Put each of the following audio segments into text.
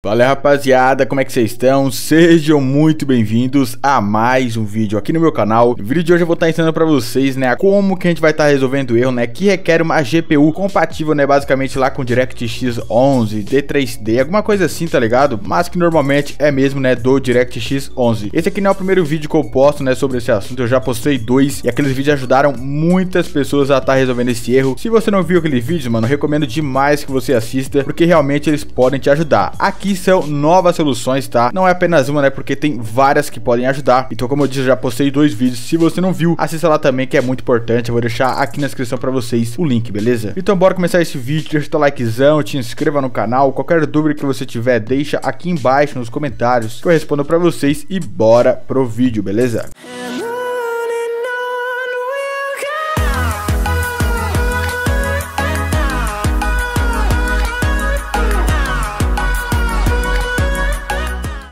Fala rapaziada, como é que vocês estão? Sejam muito bem-vindos a mais um vídeo aqui no meu canal. No vídeo de hoje eu vou estar ensinando para vocês, né, como que a gente vai estar resolvendo o erro, né, que requer uma GPU compatível, né, basicamente lá com DirectX 11, D3D, alguma coisa assim, tá ligado? Mas que normalmente é mesmo, né, do DirectX 11. Esse aqui não é o primeiro vídeo que eu posto, né, sobre esse assunto, eu já postei dois e aqueles vídeos ajudaram muitas pessoas a estar resolvendo esse erro. Se você não viu aquele vídeo, mano, recomendo demais que você assista, porque realmente eles podem te ajudar. Aqui aqui são novas soluções, tá? Não é apenas uma, né? Porque tem várias que podem ajudar. Então, como eu disse, eu já postei dois vídeos. Se você não viu, assista lá também, que é muito importante. Eu vou deixar aqui na descrição para vocês o link, beleza? Então, bora começar esse vídeo. Deixa o teu likezão, te inscreva no canal. Qualquer dúvida que você tiver, deixa aqui embaixo nos comentários que eu respondo para vocês. E bora pro vídeo, beleza? Música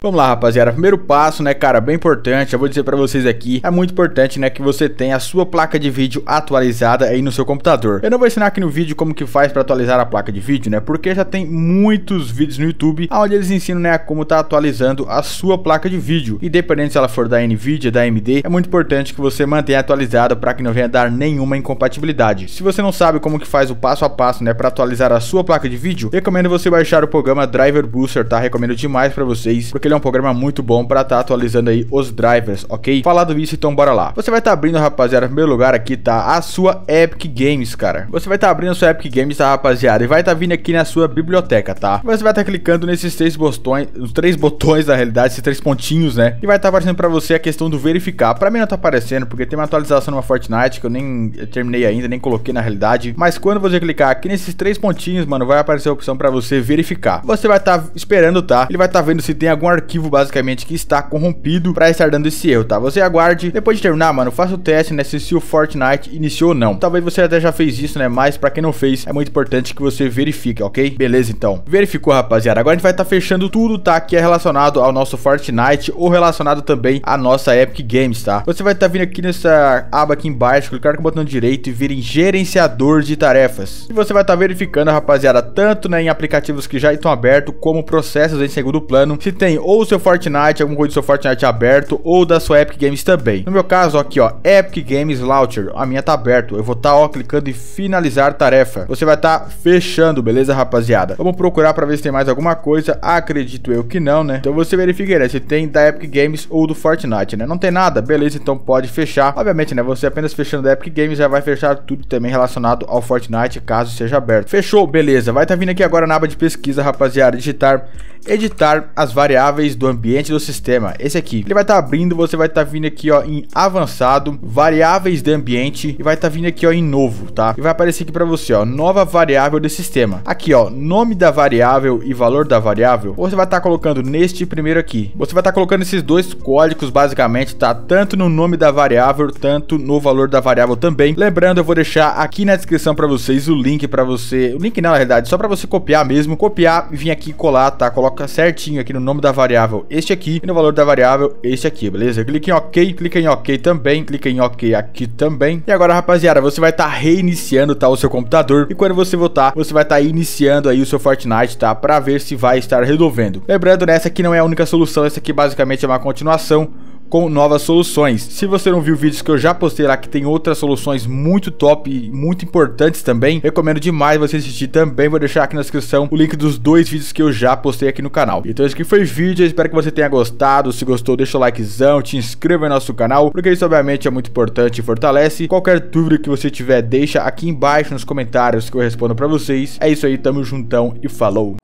Vamos lá, rapaziada. Primeiro passo, né, cara, bem importante. Eu vou dizer para vocês aqui, é muito importante, né, que você tenha a sua placa de vídeo atualizada aí no seu computador. Eu não vou ensinar aqui no vídeo como que faz para atualizar a placa de vídeo, né, porque já tem muitos vídeos no YouTube onde eles ensinam, né, como tá atualizando a sua placa de vídeo. E dependendo se ela for da Nvidia, da AMD, é muito importante que você mantenha atualizada para que não venha dar nenhuma incompatibilidade. Se você não sabe como que faz o passo a passo, né, para atualizar a sua placa de vídeo, recomendo você baixar o programa Driver Booster, tá? Recomendo demais para vocês, porque ele é é um programa muito bom para estar tá atualizando aí os drivers, ok? Falado isso, então bora lá. Você vai estar tá abrindo, rapaziada, em primeiro lugar aqui tá a sua Epic Games, cara. Você vai estar tá abrindo a sua Epic Games, tá, rapaziada? E vai estar tá vindo aqui na sua biblioteca, tá? Você vai estar tá clicando nesses três botões, os três botões, na realidade, esses três pontinhos, né? E vai estar tá aparecendo para você a questão do verificar. Para mim não tá aparecendo, porque tem uma atualização numa Fortnite que eu nem terminei ainda, nem coloquei na realidade. Mas quando você clicar aqui nesses três pontinhos, mano, vai aparecer a opção para você verificar. Você vai estar esperando, tá? Ele vai estar vendo se tem algum arquivo arquivo basicamente que está corrompido para estar dando esse erro, tá? Você aguarde, depois de terminar, mano, faça o teste, né, se, o Fortnite iniciou ou não. Talvez você até já fez isso, né, mas para quem não fez, é muito importante que você verifique, ok? Beleza, então. Verificou, rapaziada. Agora a gente vai estar tá fechando tudo, tá? Que é relacionado ao nosso Fortnite ou relacionado também à nossa Epic Games, tá? Você vai estar tá vindo aqui nessa aba aqui embaixo, clicar com o botão direito e vir em gerenciador de tarefas. E você vai estar tá verificando, rapaziada, tanto né, em aplicativos que já estão abertos, como processos em segundo plano, se tem ou o seu Fortnite, algum coisa do seu Fortnite aberto, ou da sua Epic Games também. No meu caso, aqui ó, Epic Games Launcher, a minha tá aberto. Eu vou estar tá, ó, clicando em finalizar tarefa. Você vai estar tá fechando, beleza, rapaziada? Vamos procurar para ver se tem mais alguma coisa. Acredito eu que não, né? Então você verifica, né, se tem da Epic Games ou do Fortnite, né? Não tem nada, beleza, então pode fechar. Obviamente, né, você apenas fechando da Epic Games já vai fechar tudo também relacionado ao Fortnite, caso seja aberto. Fechou, beleza. Vai estar tá vindo aqui agora na aba de pesquisa, rapaziada, digitar editar as variáveis do ambiente do sistema. Esse aqui. Ele vai estar tá abrindo, você vai estar tá vindo aqui ó, em avançado, variáveis de ambiente e vai estar tá vindo aqui ó, em novo, tá? E vai aparecer aqui para você, ó, nova variável do sistema. Aqui, ó, nome da variável e valor da variável, você vai estar tá colocando neste primeiro aqui. Você vai estar tá colocando esses dois códigos basicamente, tá? Tanto no nome da variável, tanto no valor da variável também. Lembrando, eu vou deixar aqui na descrição para vocês o link para você, o link não, na realidade, só para você copiar mesmo, copiar, vir aqui colar, tá? Coloca coloca certinho aqui no nome da variável este aqui e no valor da variável este aqui, beleza? Clique em OK, clique em OK também, clique em OK aqui também. E agora, rapaziada, você vai estar tá reiniciando tá, o seu computador e quando você voltar, você vai estar tá iniciando aí o seu Fortnite, tá? Para ver se vai estar resolvendo. Lembrando, essa aqui não é a única solução, essa aqui basicamente é uma continuação com novas soluções. Se você não viu vídeos que eu já postei lá que tem outras soluções muito top e muito importantes também, recomendo demais você assistir também. Vou deixar aqui na descrição o link dos dois vídeos que eu já postei aqui no canal. Então esse aqui foi o vídeo, eu espero que você tenha gostado. Se gostou, deixa o likezão, te inscreva no nosso canal, porque isso obviamente é muito importante e fortalece. Qualquer dúvida que você tiver, deixa aqui embaixo nos comentários que eu respondo para vocês. É isso aí, tamo juntão e falou!